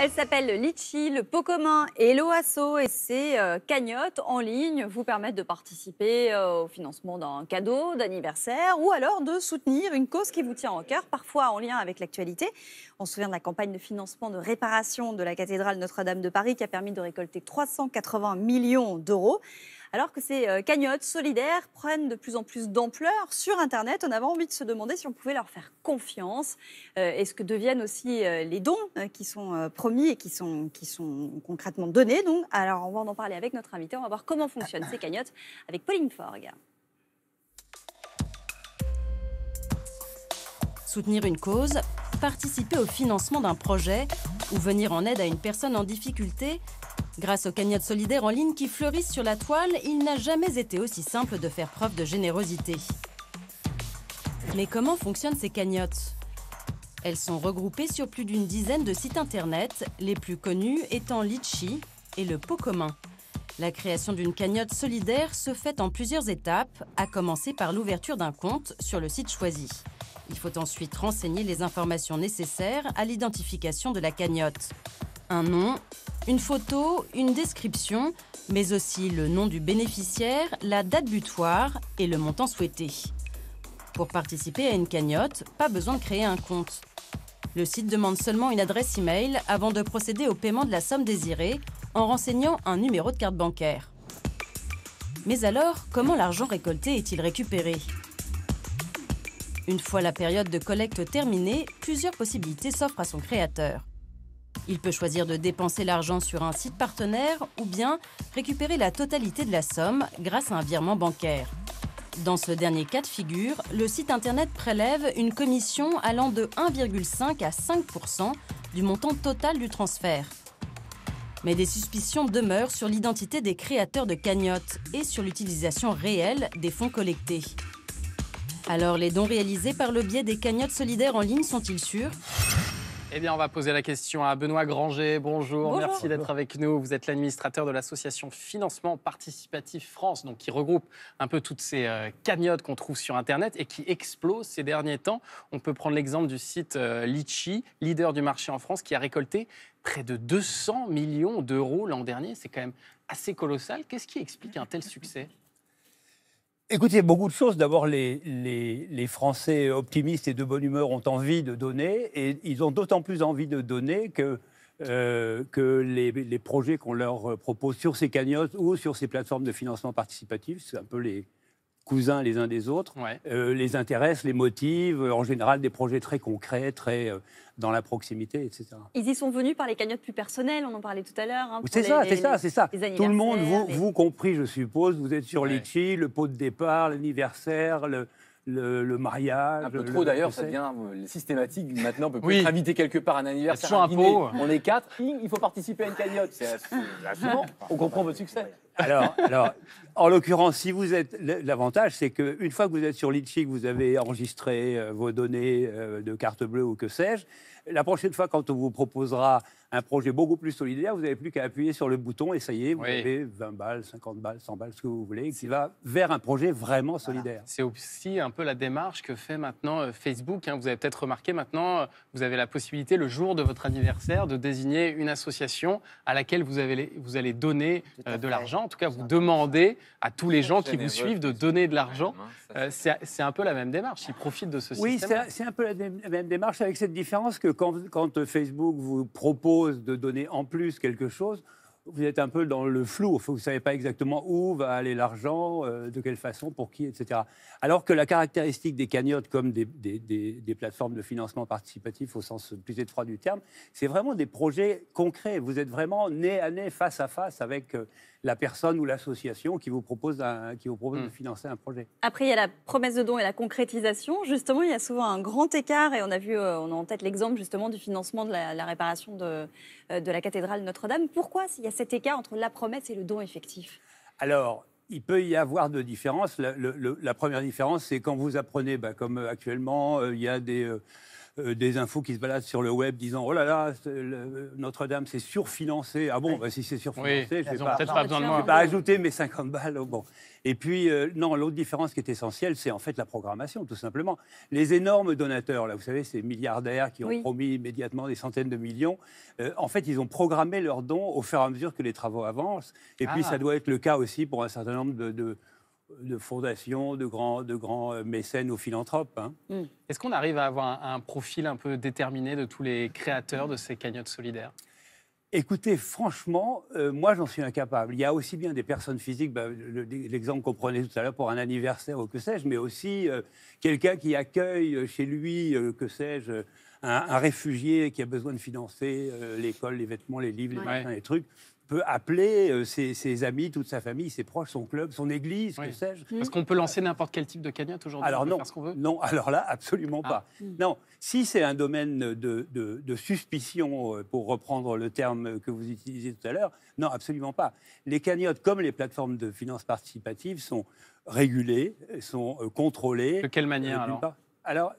Elle s'appelle Litchi, le pot commun et l'OASO et ses euh, cagnottes en ligne vous permettent de participer euh, au financement d'un cadeau, d'anniversaire ou alors de soutenir une cause qui vous tient en cœur, parfois en lien avec l'actualité. On se souvient de la campagne de financement de réparation de la cathédrale Notre-Dame de Paris qui a permis de récolter 380 millions d'euros alors que ces euh, cagnottes solidaires prennent de plus en plus d'ampleur sur Internet. On avait envie de se demander si on pouvait leur faire confiance. Est-ce euh, que deviennent aussi euh, les dons qui sont promis et qui sont, qui sont concrètement donnés donc, Alors, on va en parler avec notre invité. On va voir comment fonctionnent ces cagnottes avec Pauline Forgue. Soutenir une cause, participer au financement d'un projet ou venir en aide à une personne en difficulté Grâce aux cagnottes solidaires en ligne qui fleurissent sur la toile, il n'a jamais été aussi simple de faire preuve de générosité. Mais comment fonctionnent ces cagnottes Elles sont regroupées sur plus d'une dizaine de sites internet, les plus connus étant Litchi et le pot commun. La création d'une cagnotte solidaire se fait en plusieurs étapes, à commencer par l'ouverture d'un compte sur le site choisi. Il faut ensuite renseigner les informations nécessaires à l'identification de la cagnotte. Un nom, une photo, une description, mais aussi le nom du bénéficiaire, la date butoir et le montant souhaité. Pour participer à une cagnotte, pas besoin de créer un compte. Le site demande seulement une adresse e-mail avant de procéder au paiement de la somme désirée en renseignant un numéro de carte bancaire. Mais alors, comment l'argent récolté est-il récupéré Une fois la période de collecte terminée, plusieurs possibilités s'offrent à son créateur. Il peut choisir de dépenser l'argent sur un site partenaire ou bien récupérer la totalité de la somme grâce à un virement bancaire. Dans ce dernier cas de figure, le site Internet prélève une commission allant de 1,5 à 5 du montant total du transfert. Mais des suspicions demeurent sur l'identité des créateurs de cagnottes et sur l'utilisation réelle des fonds collectés. Alors les dons réalisés par le biais des cagnottes solidaires en ligne sont-ils sûrs eh bien, on va poser la question à Benoît Granger. Bonjour, merci d'être avec nous. Vous êtes l'administrateur de l'association Financement Participatif France, donc qui regroupe un peu toutes ces euh, cagnottes qu'on trouve sur Internet et qui explosent ces derniers temps. On peut prendre l'exemple du site euh, Litchi, leader du marché en France, qui a récolté près de 200 millions d'euros l'an dernier. C'est quand même assez colossal. Qu'est-ce qui explique un tel succès Écoutez, beaucoup de choses. D'abord, les, les, Français optimistes et de bonne humeur ont envie de donner, et ils ont d'autant plus envie de donner que, euh, que les, les projets qu'on leur propose sur ces cagnottes ou sur ces plateformes de financement participatif, c'est un peu les, cousins les uns des autres, euh, les intéressent, les motivent, euh, en général des projets très concrets, très euh, dans la proximité, etc. Ils y sont venus par les cagnottes plus personnelles, on en parlait tout à l'heure. Hein, c'est ça, c'est ça, c'est ça. Tout le monde, vous, compris, je suppose, vous êtes sur Litchi, le pot de départ, l'anniversaire, le, le, le, mariage. Un peu trop d'ailleurs, ça devient systématique. Maintenant, on peut oui. être invité quelque part à un anniversaire. on est quatre, il faut participer à une cagnotte. C'est on comprend votre succès. Alors, alors en l'occurrence, si vous êtes. L'avantage, c'est qu'une fois que vous êtes sur Litchi, que vous avez enregistré euh, vos données euh, de carte bleue ou que sais-je, la prochaine fois, quand on vous proposera un projet beaucoup plus solidaire, vous n'avez plus qu'à appuyer sur le bouton et ça y est, vous avez 20 balles, 50 balles, 100 balles, ce que vous voulez, qui va vers un projet vraiment solidaire. C'est aussi un peu la démarche que fait maintenant euh, Facebook. Hein. Vous avez peut-être remarqué maintenant, vous avez la possibilité le jour de votre anniversaire de désigner une association à laquelle vous, avez, vous allez donner de l'argent en tout cas, vous demandez à tous les gens qui vous suivent de donner de l'argent. Hein, euh, c'est un peu la même démarche. Ils profitent de ce système. Oui, c'est un peu la même démarche, avec cette différence que quand Facebook vous propose de donner en plus quelque chose, vous êtes un peu dans le flou. vous ne savez pas exactement où va aller l'argent, euh, de quelle façon, pour qui, etc. Alors que la caractéristique des cagnottes comme des, plateformes de financement participatif au sens plus étroit du terme, c'est vraiment des projets concrets. Vous êtes vraiment nez à nez, face à face avec euh, la personne ou l'association qui vous propose, un, qui vous propose de mm. financer un projet. Après, il y a la promesse de don et la concrétisation. Justement, il y a souvent un grand écart et on a vu, euh, on a en tête l'exemple justement du financement de la, réparation de, de la cathédrale Notre-Dame. Pourquoi s'il y a cet écart entre la promesse et le don effectif Alors, il peut y avoir deux différences. La, première différence, c'est quand vous apprenez, bah, comme actuellement, euh, il y a des... Euh, euh, des infos qui se baladent sur le web disant Oh là là, Notre-Dame, c'est surfinancé. Ah bon, bah, si c'est surfinancé, je ne pas, besoin de moi. pas ajouter mes 50 balles. Bon. Et puis, euh, non, l'autre différence qui est essentielle, c'est en fait la programmation, tout simplement. Les énormes donateurs, là, vous savez, ces milliardaires qui ont promis immédiatement des centaines de millions, euh, en fait, ils ont programmé leurs dons au fur et à mesure que les travaux avancent. Et puis, ah. ça doit être le cas aussi pour un certain nombre de de fondations, de grands, de grands euh, mécènes ou philanthropes. Hein. Mm. Est-ce qu'on arrive à avoir un, profil un peu déterminé de tous les créateurs de ces cagnottes solidaires Écoutez, franchement, euh, moi j'en suis incapable. Il y a aussi bien des personnes physiques, bah, l'exemple qu'on prenait tout à l'heure pour un anniversaire ou que sais-je, mais aussi euh, quelqu'un qui accueille chez lui, que sais-je, un, réfugié qui a besoin de financer l'école, les vêtements, les livres, les les trucs peut appeler euh, ses, amis, toute sa famille, ses proches, son club, son église, que sais-je. Parce hmm. qu'on peut lancer n'importe quel type de cagnotte aujourd'hui. Alors non, veut. non, alors là, absolument ah. pas. Hmm. Non, si c'est un domaine de, de, suspicion, euh, pour reprendre le terme que vous utilisez tout à l'heure, non, absolument pas. Les cagnottes, comme les plateformes de finances participatives, sont régulées, sont euh, contrôlées. De quelle manière alors alors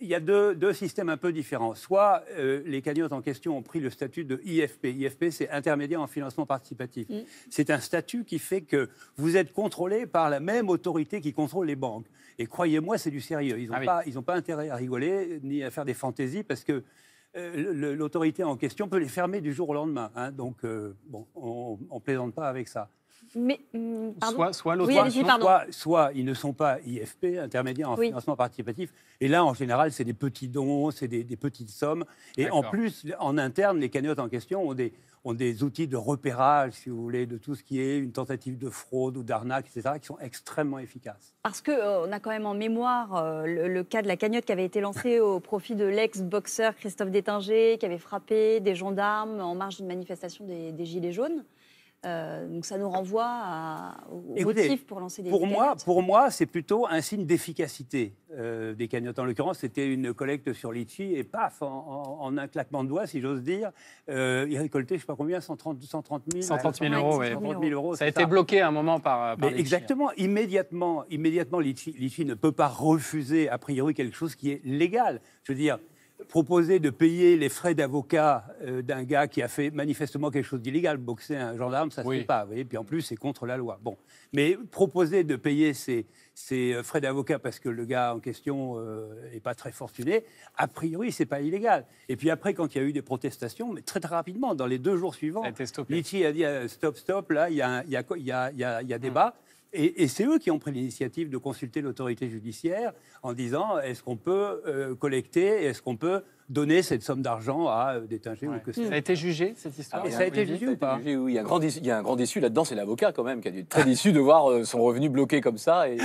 il y a deux, deux, systèmes un peu différents. Soit euh, les cagnottes en question ont pris le statut de IFP. IFP, c'est intermédiaire en financement participatif. Mm. C'est un statut qui fait que vous êtes contrôlé par la même autorité qui contrôle les banques. Et croyez-moi, c'est du sérieux. Ils n'ont ah pas, ils pas intérêt à rigoler ni à faire des fantaisies parce que euh, l'autorité en question peut les fermer du jour au lendemain. Hein. Donc, euh, bon, on ne plaisante pas avec ça. Hum, soit, soit, ils ne sont pas IFP, intermédiaires en financement participatif. Et là, en général, c'est des petits dons, c'est des, petites sommes. Et en plus, en interne, les cagnottes en question ont des, outils de repérage, si vous voulez, de tout ce qui est une tentative de fraude ou d'arnaque, etc., qui sont extrêmement efficaces. Parce qu'on euh, a quand même en mémoire euh, le, cas de la cagnotte qui avait été lancée au profit de l'ex-boxeur Christophe Détinger, qui avait frappé des gendarmes en marge d'une manifestation des Gilets jaunes. Euh, donc ça nous renvoie à, au pour lancer des pour cagnottes. moi, Pour moi, c'est plutôt un signe d'efficacité euh, des cagnottes. En l'occurrence, c'était une collecte sur litchi et paf, en, un claquement de doigts, si j'ose dire, euh, il récoltait, je ne sais pas combien, 130, 000, 130 000, 130 000 euros. 130 000 euros ça a été bloqué à un moment par, Exactement. Immédiatement, immédiatement Litchi, Litchi ne peut pas refuser, a priori, quelque chose qui est légal. Je veux dire, proposer de payer les frais d'avocat euh, d'un gars qui a fait manifestement quelque chose d'illégal, boxer un gendarme, ça ne fait pas. Vous voyez Puis en plus, c'est contre la loi. Bon. Mais proposer de payer ces, euh, frais d'avocat parce que le gars en question n'est euh, pas très fortuné, a priori, ce n'est pas illégal. Et puis après, quand il y a eu des protestations, mais très, très rapidement, dans les deux jours suivants, Litchi a dit stop, stop, là, il y a, y a, y a, mm. débat. Et, c'est eux qui ont pris l'initiative de consulter l'autorité judiciaire en disant est-ce qu'on peut euh, collecter, est-ce qu'on peut donner cette somme d'argent à euh, des Ça a été jugé, cette histoire ah, Ça a été jugé ou pas il, y a un grand déçu, là-dedans, c'est l'avocat quand même, qui a dû être très déçu de voir euh, son revenu bloqué comme ça et,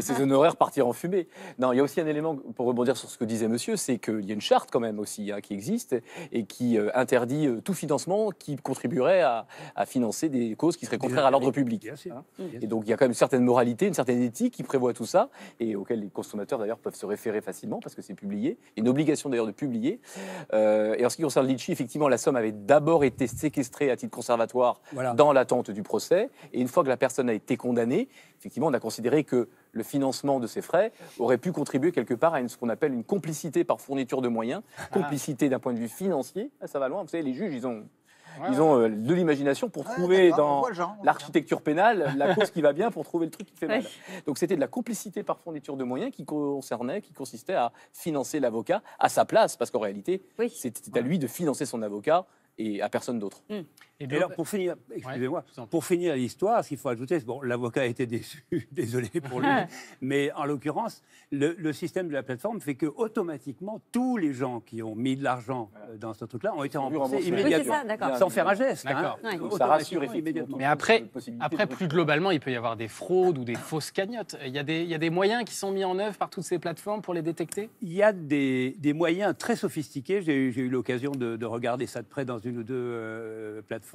ses honoraires partir en fumée. Non, il y a aussi un élément, pour rebondir sur ce que disait monsieur, c'est qu'il y a une charte quand même aussi hein, qui existe et qui euh, interdit tout financement qui contribuerait à, financer des causes qui seraient contraires à l'ordre public. Hein. Et donc il y a quand même une certaine moralité, une certaine éthique qui prévoit tout ça et auxquelles les consommateurs d'ailleurs peuvent se référer facilement parce que c'est publié. Une obligation d'ailleurs de publier euh, et en ce qui concerne Litchi, effectivement, la somme avait d'abord été séquestrée à titre conservatoire dans l'attente du procès. Et une fois que la personne a été condamnée, effectivement, on a considéré que le financement de ses frais aurait pu contribuer quelque part à ce qu'on appelle une complicité par fourniture de moyens, ah. complicité d'un point de vue financier. Ah, ça va loin, vous savez, les juges, ils ont ils ont euh, de l'imagination pour trouver dans l'architecture pénale la cause qui va bien pour trouver le truc qui fait mal. Donc c'était de la complicité par fourniture de moyens qui concernait, qui consistait à financer l'avocat à sa place, parce qu'en réalité, c'était à lui de financer son avocat et à personne d'autre. Hmm. Et, alors, pour finir, excusez-moi, pour finir l'histoire, ce qu'il faut ajouter, bon, l'avocat a été déçu, désolé pour lui, mais en l'occurrence, le, système de la plateforme fait que automatiquement, tous les gens qui ont mis de l'argent euh, dans ce truc-là ont été remboursés immédiatement, sans faire un geste. Hein. Ça rassure immédiatement. Mais après, après, plus globalement, il peut y avoir des fraudes ou des fausses cagnottes. Il y, a des, il des moyens qui sont mis en œuvre par toutes ces plateformes pour les détecter Il y a des, moyens très sophistiqués. J'ai eu l'occasion de, regarder ça de près dans une ou deux euh, plateformes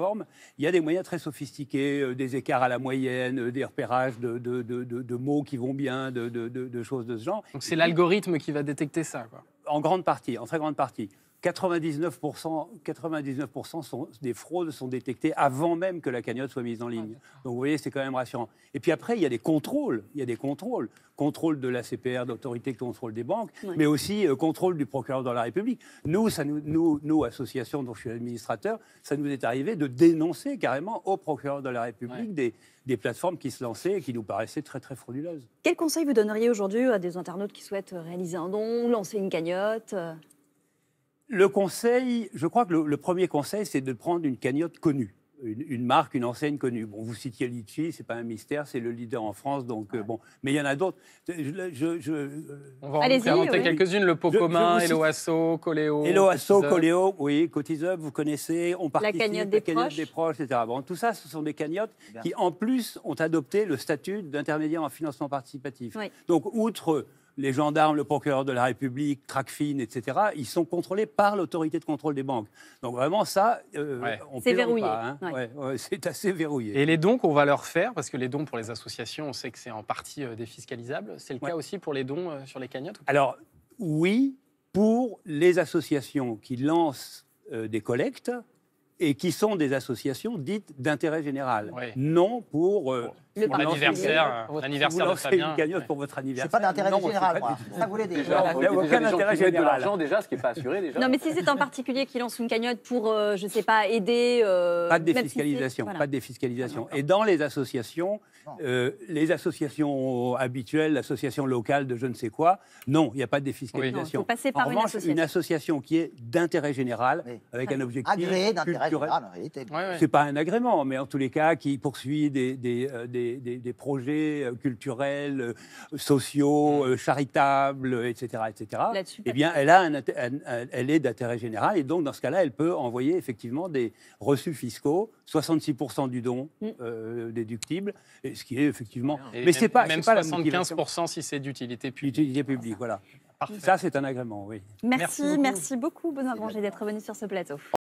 il y a des moyens très sophistiqués, euh, des écarts à la moyenne, euh, des repérages de, mots qui vont bien, de, choses de ce genre. Donc c'est l'algorithme qui va détecter ça. En grande partie, en très grande partie. 99%, 99 sont, des fraudes sont détectées avant même que la cagnotte soit mise en ligne. Ah, Donc vous voyez, c'est quand même rassurant. Et puis après, il y a des contrôles. Il y a des contrôles. Contrôle de la CPR, d'autorité de contrôle des banques, mais aussi euh, contrôle du procureur de la République. Nous, ça nous, nous, associations dont je suis administrateur, ça nous est arrivé de dénoncer carrément au procureur de la République des, des plateformes qui se lançaient et qui nous paraissaient très très frauduleuses. Quel conseil vous donneriez aujourd'hui à des internautes qui souhaitent réaliser un don, lancer une cagnotte euh, le conseil, je crois que le, premier conseil, c'est de prendre une cagnotte connue. Une, marque, une enseigne connue. Bon, vous citiez Litchi, c'est pas un mystère, c'est le leader en France, donc euh, bon. Mais il y en a d'autres. Je, On va en présenter quelques-unes le pot commun, Eloasso, Coléo. Eloasso, Coléo, oui, Cotizub, vous connaissez. On participe, la cagnotte, des, proches. des, proches. etc. Bon, tout ça, ce sont des cagnottes qui, en plus, ont adopté le statut d'intermédiaire en financement participatif. Donc, outre les gendarmes, le procureur de la République, Tracfin, etc., ils sont contrôlés par l'autorité de contrôle des banques. Donc vraiment, ça, euh, on C'est verrouillé. Hein. c'est assez verrouillé. Et les dons qu'on va leur faire, parce que les dons pour les associations, on sait que c'est en partie euh, défiscalisable. C'est le cas aussi pour les dons euh, sur les cagnottes Alors, oui, pour les associations qui lancent des collectes et qui sont des associations dites d'intérêt général. Non pour pour l'anniversaire, euh, l'anniversaire de Fabien. Une cagnotte pour votre anniversaire. C'est pas d'intérêt général, Ça vous a Aucun intérêt général. De l'argent déjà, ce qui n'est pas assuré déjà. Non, mais si c'est un particulier qui lance une cagnotte pour, euh, je ne sais pas, aider. Euh, pas de défiscalisation, pas de défiscalisation. Et dans les associations, les associations habituelles, l'association locale de je ne sais quoi, non, il n'y a pas de défiscalisation. Il faut passer par une association. une association qui est d'intérêt général, avec un objectif agréé d'intérêt général. C'est pas un agrément, mais en tous les cas qui poursuit des des, projets euh, culturels, euh, sociaux, mm. euh, charitables, etc. etc. Eh bien, elle, a un, elle est d'intérêt général et donc, dans ce cas-là, elle peut envoyer effectivement des reçus fiscaux, 66% du don mm. déductible, et ce qui est effectivement. mais c'est pas. Même pas 75% si c'est d'utilité publique. publique, voilà. Ça, c'est un agrément, oui. Merci, merci beaucoup, merci Benoît Granger, d'être venu sur ce plateau.